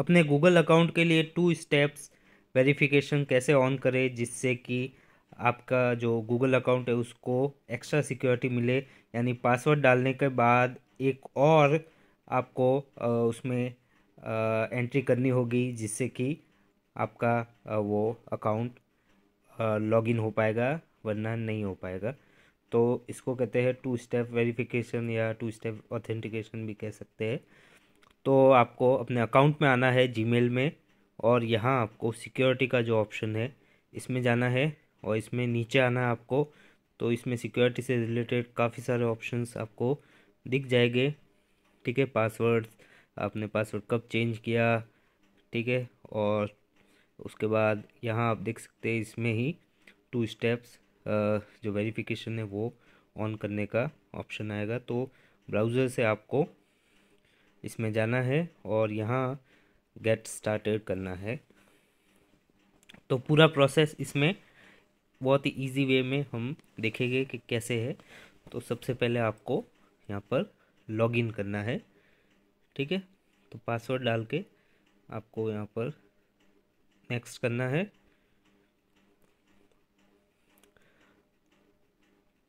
अपने Google account के लिए टू स्टेप्स वेरिफिकेशन कैसे ऑन करें जिससे कि आपका जो गूगल अकाउंट है उसको एक्स्ट्रा सिक्योरिटी मिले यानी पासवर्ड डालने के बाद एक और आपको उसमें एंट्री करनी होगी जिससे कि आपका वो अकाउंट लॉगिन हो पाएगा वरना नहीं हो पाएगा तो इसको कहते हैं टू स्टेप वेरिफिकेशन या टू स्टेप ऑथेंटिकेशन भी कह सकते हैं तो आपको अपने अकाउंट में आना है जीमेल में और यहाँ आपको सिक्योरिटी का जो ऑप्शन है इसमें जाना है और इसमें नीचे आना है आपको तो इसमें सिक्योरिटी से रिलेटेड काफ़ी सारे ऑप्शंस आपको दिख जाएंगे ठीक है पासवर्ड आपने पासवर्ड कब चेंज किया ठीक है और उसके बाद यहाँ आप देख सकते हैं इसमें ही टू स्टेप्स जो वेरिफिकेशन है वो ऑन करने का ऑप्शन आएगा तो ब्राउज़र से आपको इसमें जाना है और यहाँ गेट स्टार्टेड करना है तो पूरा प्रोसेस इसमें बहुत ही इजी वे में हम देखेंगे कि कैसे है तो सबसे पहले आपको यहाँ पर लॉगिन करना है ठीक है तो पासवर्ड डाल के आपको यहाँ पर नेक्स्ट करना है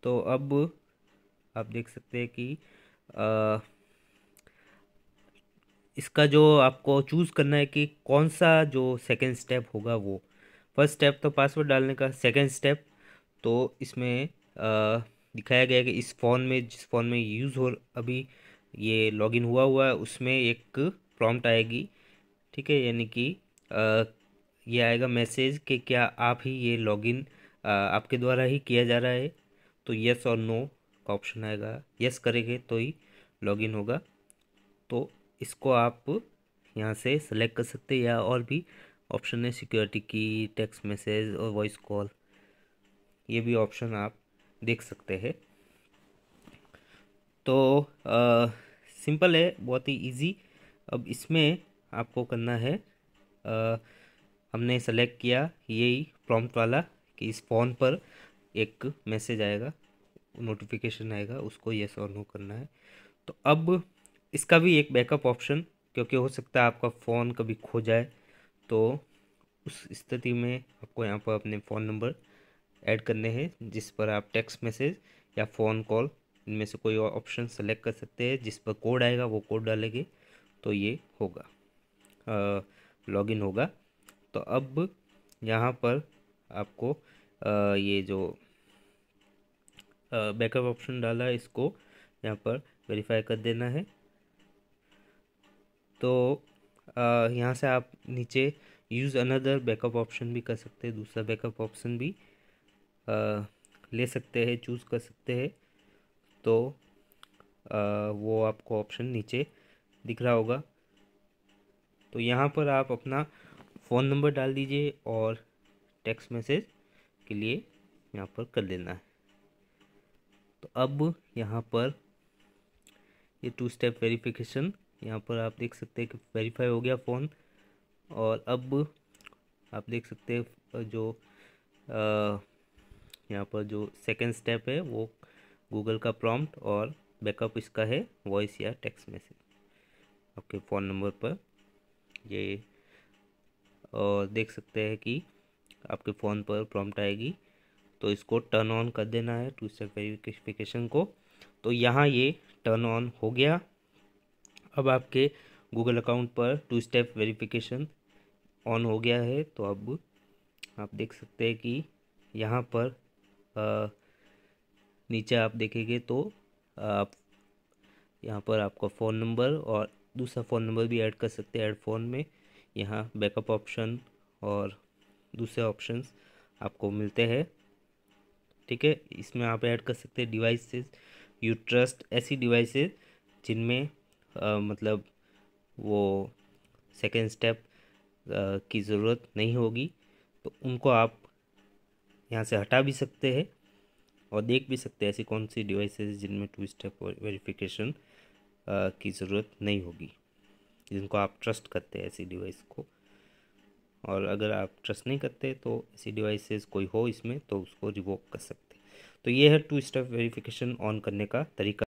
तो अब आप देख सकते हैं कि आ, इसका जो आपको चूज़ करना है कि कौन सा जो सेकेंड स्टेप होगा वो फर्स्ट स्टेप तो पासवर्ड डालने का सेकेंड स्टेप तो इसमें दिखाया गया कि इस फ़ोन में जिस फ़ोन में यूज़ हो अभी ये लॉगिन हुआ हुआ है उसमें एक प्रॉम्प्ट आएगी ठीक है यानी कि ये आएगा मैसेज कि क्या आप ही ये लॉगिन आपके द्वारा ही किया जा रहा है तो यस और नो का ऑप्शन आएगा यस करेंगे तो ही लॉगिन होगा तो इसको आप यहाँ से सेलेक्ट कर सकते हैं या और भी ऑप्शन है सिक्योरिटी की टेक्स्ट मैसेज और वॉइस कॉल ये भी ऑप्शन आप देख सकते हैं तो आ, सिंपल है बहुत ही इजी अब इसमें आपको करना है आ, हमने सेलेक्ट किया यही प्रॉम्प्ट वाला कि इस फ़ोन पर एक मैसेज आएगा नोटिफिकेशन आएगा उसको येस और नो करना है तो अब इसका भी एक बैकअप ऑप्शन क्योंकि हो सकता है आपका फ़ोन कभी खो जाए तो उस स्थिति में आपको यहाँ पर अपने फ़ोन नंबर ऐड करने हैं जिस पर आप टेक्स्ट मैसेज या फ़ोन कॉल इनमें से कोई ऑप्शन सेलेक्ट कर सकते हैं जिस पर कोड आएगा वो कोड डालेंगे तो ये होगा लॉगिन होगा तो अब यहाँ पर आपको आ, ये जो बैकअप ऑप्शन डाला है इसको यहाँ पर वेरीफाई कर देना है तो यहाँ से आप नीचे यूज़ अनदर बैकअप ऑप्शन भी कर सकते हैं दूसरा बैकअप ऑप्शन भी आ, ले सकते हैं चूज़ कर सकते हैं तो आ, वो आपको ऑप्शन नीचे दिख रहा होगा तो यहाँ पर आप अपना फ़ोन नंबर डाल दीजिए और टेक्स्ट मैसेज के लिए यहाँ पर कर लेना है तो अब यहाँ पर ये टू स्टेप वेरिफिकेशन यहाँ पर आप देख सकते हैं कि वेरीफाई हो गया फ़ोन और अब आप देख सकते हैं जो यहाँ पर जो सेकंड स्टेप है वो गूगल का प्रॉम्प्ट और बैकअप इसका है वॉइस या टेक्स्ट मैसेज आपके फ़ोन नंबर पर ये और देख सकते हैं कि आपके फ़ोन पर प्रॉम्प्ट आएगी तो इसको टर्न ऑन कर देना है टू स्टेप वेरीफिकेशन को तो यहाँ ये टर्न ऑन हो गया अब आपके गूगल अकाउंट पर टू स्टेप वेरिफिकेशन ऑन हो गया है तो अब आप देख सकते हैं कि यहाँ पर आ, नीचे आप देखेंगे तो आप यहाँ पर आपका फ़ोन नंबर और दूसरा फ़ोन नंबर भी ऐड कर सकते हैं ऐड फ़ोन में यहाँ बैकअप ऑप्शन और दूसरे ऑप्शन आपको मिलते हैं ठीक है इसमें आप ऐड कर सकते हैं डिवाइसेस यू ट्रस्ट ऐसी डिवाइसेस जिनमें आ, मतलब वो सेकेंड स्टेप की ज़रूरत नहीं होगी तो उनको आप यहाँ से हटा भी सकते हैं और देख भी सकते हैं ऐसी कौन सी डिवाइसेस जिनमें टू स्टेप वेरिफिकेशन की ज़रूरत नहीं होगी जिनको आप ट्रस्ट करते हैं ऐसी डिवाइस को और अगर आप ट्रस्ट नहीं करते तो ऐसी डिवाइसेस कोई हो इसमें तो उसको रिवोक कर सकते तो ये है टू स्टेप वेरिफिकेशन ऑन करने का तरीका